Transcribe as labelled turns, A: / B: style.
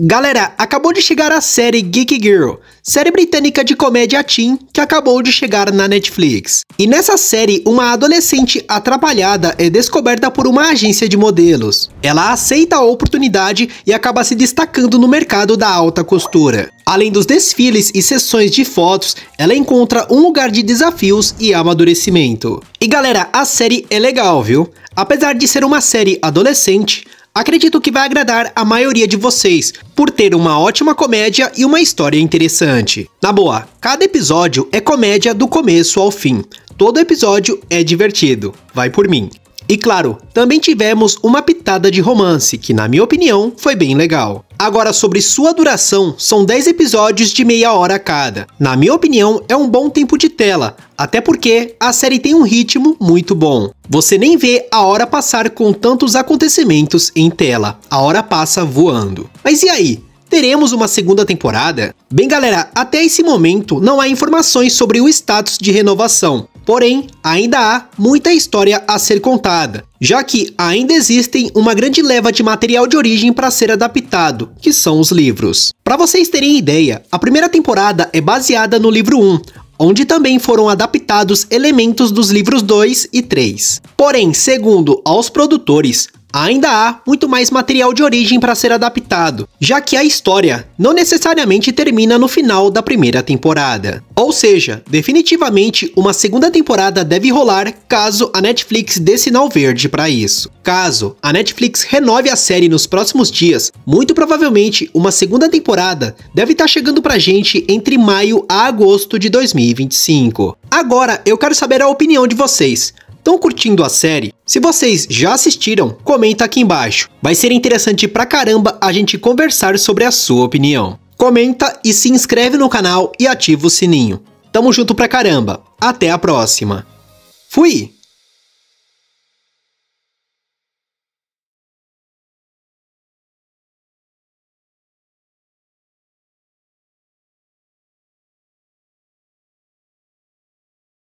A: Galera, acabou de chegar a série Geek Girl, série britânica de comédia teen que acabou de chegar na Netflix. E nessa série, uma adolescente atrapalhada é descoberta por uma agência de modelos. Ela aceita a oportunidade e acaba se destacando no mercado da alta costura. Além dos desfiles e sessões de fotos, ela encontra um lugar de desafios e amadurecimento. E galera, a série é legal, viu? Apesar de ser uma série adolescente, Acredito que vai agradar a maioria de vocês, por ter uma ótima comédia e uma história interessante. Na boa, cada episódio é comédia do começo ao fim. Todo episódio é divertido, vai por mim. E claro, também tivemos uma pitada de romance, que na minha opinião foi bem legal. Agora sobre sua duração, são 10 episódios de meia hora cada. Na minha opinião, é um bom tempo de tela, até porque a série tem um ritmo muito bom. Você nem vê a hora passar com tantos acontecimentos em tela. A hora passa voando. Mas e aí? teremos uma segunda temporada? Bem, galera, até esse momento não há informações sobre o status de renovação, porém, ainda há muita história a ser contada, já que ainda existem uma grande leva de material de origem para ser adaptado, que são os livros. Para vocês terem ideia, a primeira temporada é baseada no livro 1, onde também foram adaptados elementos dos livros 2 e 3. Porém, segundo aos produtores, ainda há muito mais material de origem para ser adaptado, já que a história não necessariamente termina no final da primeira temporada. Ou seja, definitivamente uma segunda temporada deve rolar caso a Netflix dê sinal verde para isso. Caso a Netflix renove a série nos próximos dias, muito provavelmente uma segunda temporada deve estar tá chegando para gente entre maio a agosto de 2025. Agora eu quero saber a opinião de vocês. Estão curtindo a série? Se vocês já assistiram, comenta aqui embaixo. Vai ser interessante pra caramba a gente conversar sobre a sua opinião. Comenta e se inscreve no canal e ativa o sininho. Tamo junto pra caramba. Até a próxima. Fui!